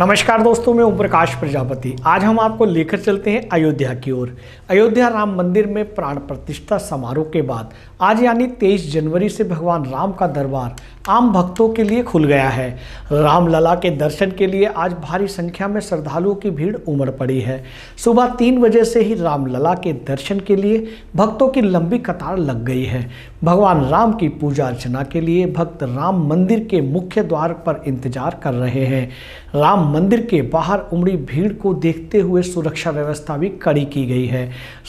नमस्कार दोस्तों मैं ओम प्रकाश प्रजापति आज हम आपको लेकर चलते हैं अयोध्या की ओर अयोध्या राम मंदिर में प्राण प्रतिष्ठा समारोह के बाद आज यानी 23 जनवरी से भगवान राम का दरबार आम भक्तों के लिए खुल गया है रामलला के दर्शन के लिए आज भारी संख्या में श्रद्धालुओं की भीड़ उमड़ पड़ी है सुबह तीन बजे से ही रामलला के दर्शन के लिए भक्तों की लंबी कतार लग गई है भगवान राम की पूजा अर्चना के लिए भक्त राम मंदिर के मुख्य द्वार पर इंतजार कर रहे हैं राम मंदिर के बाहर उमड़ी भीड़ को देखते हुए सुरक्षा व्यवस्था भी कड़ी की गई है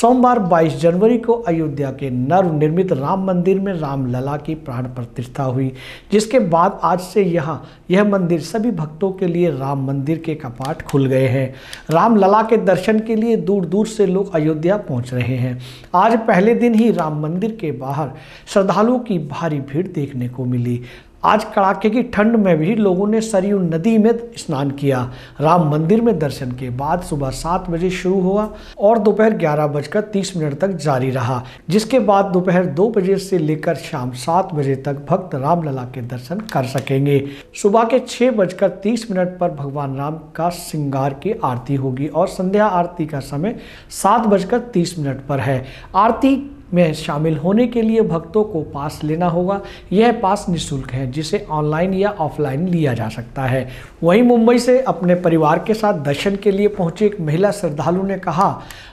सोमवार 22 जनवरी को अयोध्या के नवनिर्मित राम मंदिर में रामलला की प्राण प्रतिष्ठा हुई जिसके बाद आज से यहाँ यह मंदिर सभी भक्तों के लिए राम मंदिर के कपाट खुल गए हैं राम लला के दर्शन के लिए दूर दूर से लोग अयोध्या पहुँच रहे हैं आज पहले दिन ही राम मंदिर के बाहर श्रद्धालुओं की भारी भीड़ देखने को मिली आज कड़ाके की ठंड में भी लोगों ने सरयू नदी में स्नान किया राम मंदिर में दर्शन के बाद सुबह सात बजे शुरू हुआ और दोपहर ग्यारह बजकर तीस मिनट तक जारी रहा जिसके बाद दोपहर दो बजे से लेकर शाम सात बजे तक भक्त रामलला के दर्शन कर सकेंगे सुबह के छह बजकर तीस मिनट पर भगवान राम का श्रृंगार की आरती होगी और संध्या आरती का समय सात बजकर तीस मिनट पर है आरती में शामिल होने के लिए भक्तों को पास लेना होगा यह पास निशुल्क है जिसे ऑनलाइन या ऑफलाइन लिया जा सकता है वहीं मुंबई से अपने परिवार के साथ दर्शन के लिए पहुंची एक महिला श्रद्धालु ने कहा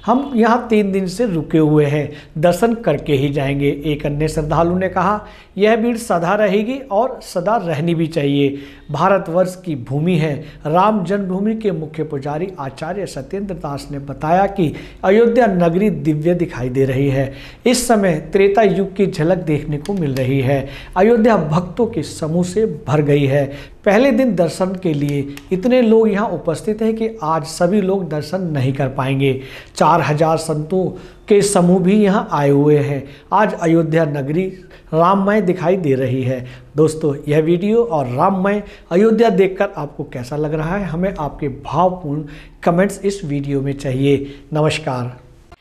हम यहाँ तीन दिन से रुके हुए हैं दर्शन करके ही जाएंगे एक अन्य श्रद्धालु ने कहा यह भीड़ सदा रहेगी और सदा रहनी भी चाहिए भारतवर्ष की भूमि है राम जन्मभूमि के मुख्य पुजारी आचार्य सत्येंद्र दास ने बताया कि अयोध्या नगरी दिव्य दिखाई दे रही है इस समय त्रेता युग की झलक देखने को मिल रही है अयोध्या भक्तों के समूह से भर गई है पहले दिन दर्शन के लिए इतने लोग यहाँ उपस्थित हैं कि आज सभी लोग दर्शन नहीं कर पाएंगे चार हजार संतों के समूह भी यहाँ आए हुए हैं आज अयोध्या नगरी राममय दिखाई दे रही है दोस्तों यह वीडियो और राममय अयोध्या देखकर आपको कैसा लग रहा है हमें आपके भावपूर्ण कमेंट्स इस वीडियो में चाहिए नमस्कार